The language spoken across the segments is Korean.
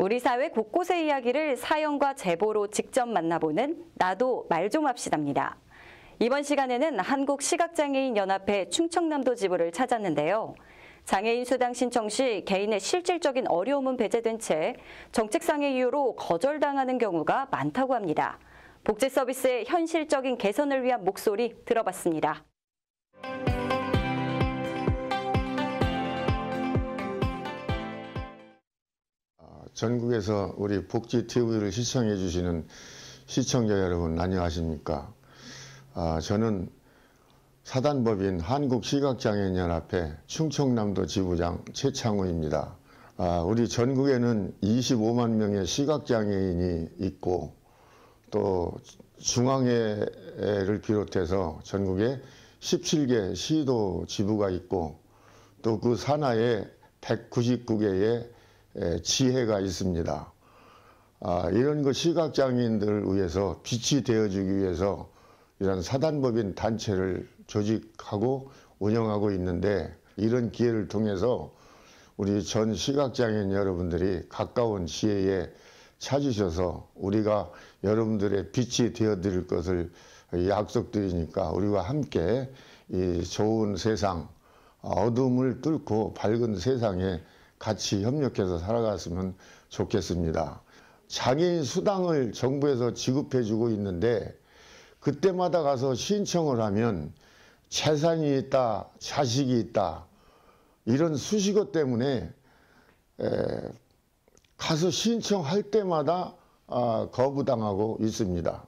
우리 사회 곳곳의 이야기를 사연과 제보로 직접 만나보는 나도 말 좀 합시답니다. 이번 시간에는 한국시각장애인연합회 충청남도 지부를 찾았는데요. 장애인 수당 신청 시 개인의 실질적인 어려움은 배제된 채 정책상의 이유로 거절당하는 경우가 많다고 합니다. 복지 서비스의 현실적인 개선을 위한 목소리 들어봤습니다. 전국에서 우리 복지TV를 시청해 주시는 시청자 여러분 안녕하십니까. 아, 저는 사단법인 한국시각장애인연합회 충청남도 지부장 최창우입니다. 아, 우리 전국에는 25만 명의 시각장애인이 있고 또 중앙회를 비롯해서 전국에 17개 시도 지부가 있고 또 그 산하에 199개의 지혜가 있습니다. 아, 이런 그 시각장애인들을 위해서 빛이 되어주기 위해서 이런 사단법인 단체를 조직하고 운영하고 있는데 이런 기회를 통해서 우리 전 시각장애인 여러분들이 가까운 시에 찾으셔서 우리가 여러분들의 빛이 되어드릴 것을 약속드리니까 우리와 함께 이 좋은 세상, 어둠을 뚫고 밝은 세상에 같이 협력해서 살아갔으면 좋겠습니다. 장애인 수당을 정부에서 지급해 주고 있는데 그때마다 가서 신청을 하면 재산이 있다, 자식이 있다 이런 수식어 때문에 에, 가서 신청할 때마다 아, 거부당하고 있습니다.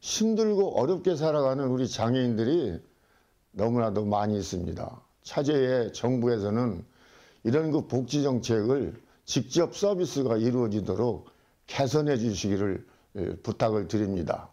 힘들고 어렵게 살아가는 우리 장애인들이 너무나도 많이 있습니다. 차제에 정부에서는 이런 그 복지 정책을 직접 서비스가 이루어지도록 개선해 주시기를 예, 부탁을 드립니다.